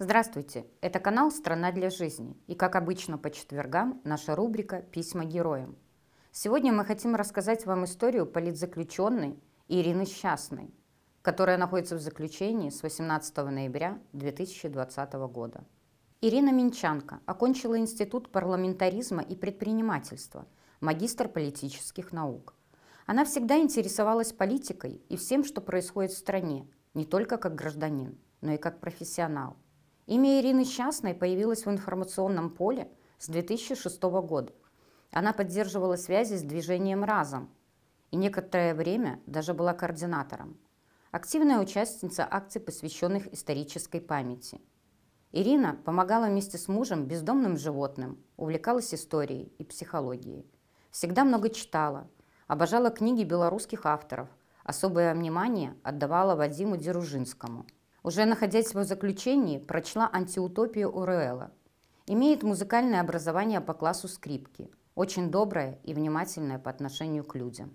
Здравствуйте! Это канал «Страна для жизни» и, как обычно, по четвергам наша рубрика «Письма героям». Сегодня мы хотим рассказать вам историю политзаключенной Ирины Счастной, которая находится в заключении с 18 ноября 2020 года. Ирина Минчанко окончила Институт парламентаризма и предпринимательства, магистр политических наук. Она всегда интересовалась политикой и всем, что происходит в стране, не только как гражданин, но и как профессионал – Имя Ирины Счастной появилось в информационном поле с 2006 года. Она поддерживала связи с движением «Разом» и некоторое время даже была координатором. Активная участница акций, посвященных исторической памяти. Ирина помогала вместе с мужем бездомным животным, увлекалась историей и психологией. Всегда много читала, обожала книги белорусских авторов, особое внимание отдавала Вадиму Деружинскому – уже находясь в заключении, прочла антиутопию Уруэлла. Имеет музыкальное образование по классу скрипки, очень добрая и внимательная по отношению к людям.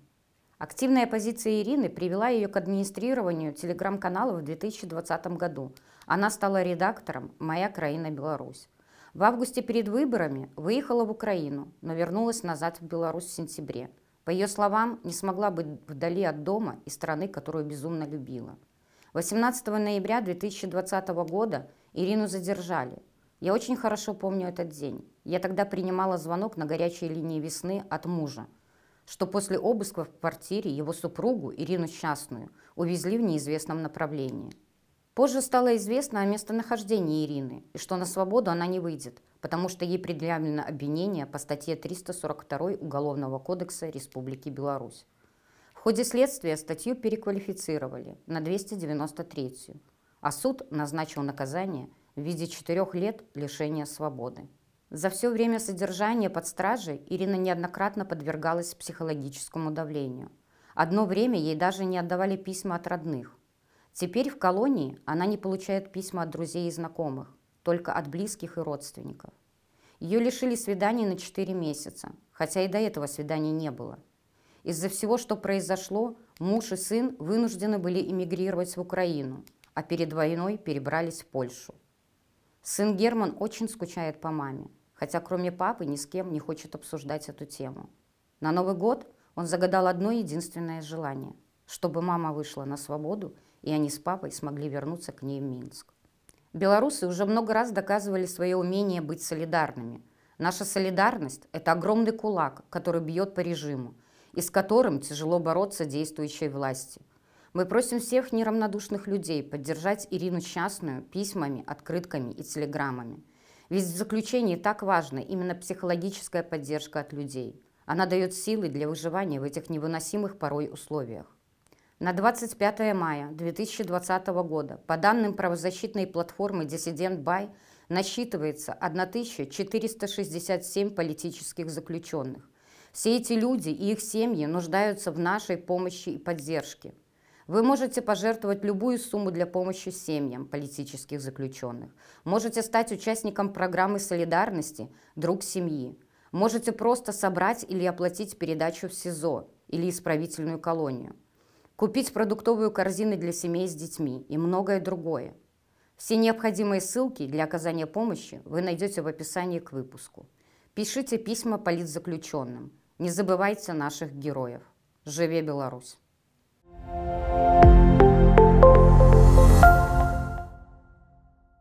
Активная позиция Ирины привела ее к администрированию телеграм-канала в 2020 году. Она стала редактором «Моя краина Беларусь». В августе перед выборами выехала в Украину, но вернулась назад в Беларусь в сентябре. По ее словам, не смогла быть вдали от дома и страны, которую безумно любила. 18 ноября 2020 года Ирину задержали. Я очень хорошо помню этот день. Я тогда принимала звонок на горячей линии весны от мужа, что после обыска в квартире его супругу, Ирину Частную, увезли в неизвестном направлении. Позже стало известно о местонахождении Ирины и что на свободу она не выйдет, потому что ей предъявлено обвинение по статье 342 Уголовного кодекса Республики Беларусь ходе следствия статью переквалифицировали на 293 а суд назначил наказание в виде четырех лет лишения свободы. За все время содержания под стражей Ирина неоднократно подвергалась психологическому давлению. Одно время ей даже не отдавали письма от родных. Теперь в колонии она не получает письма от друзей и знакомых, только от близких и родственников. Ее лишили свиданий на 4 месяца, хотя и до этого свиданий не было – из-за всего, что произошло, муж и сын вынуждены были эмигрировать в Украину, а перед войной перебрались в Польшу. Сын Герман очень скучает по маме, хотя кроме папы ни с кем не хочет обсуждать эту тему. На Новый год он загадал одно единственное желание – чтобы мама вышла на свободу, и они с папой смогли вернуться к ней в Минск. Белорусы уже много раз доказывали свое умение быть солидарными. Наша солидарность – это огромный кулак, который бьет по режиму – и с которым тяжело бороться действующей власти. Мы просим всех неравнодушных людей поддержать Ирину Частную письмами, открытками и телеграммами. Ведь в заключении так важна именно психологическая поддержка от людей. Она дает силы для выживания в этих невыносимых порой условиях. На 25 мая 2020 года, по данным правозащитной платформы «Диссидент Бай», насчитывается 1467 политических заключенных, все эти люди и их семьи нуждаются в нашей помощи и поддержке. Вы можете пожертвовать любую сумму для помощи семьям политических заключенных. Можете стать участником программы солидарности «Друг семьи». Можете просто собрать или оплатить передачу в СИЗО или исправительную колонию. Купить продуктовую корзину для семей с детьми и многое другое. Все необходимые ссылки для оказания помощи вы найдете в описании к выпуску. Пишите письма политзаключенным – не забывайте наших героев. Живе Беларусь!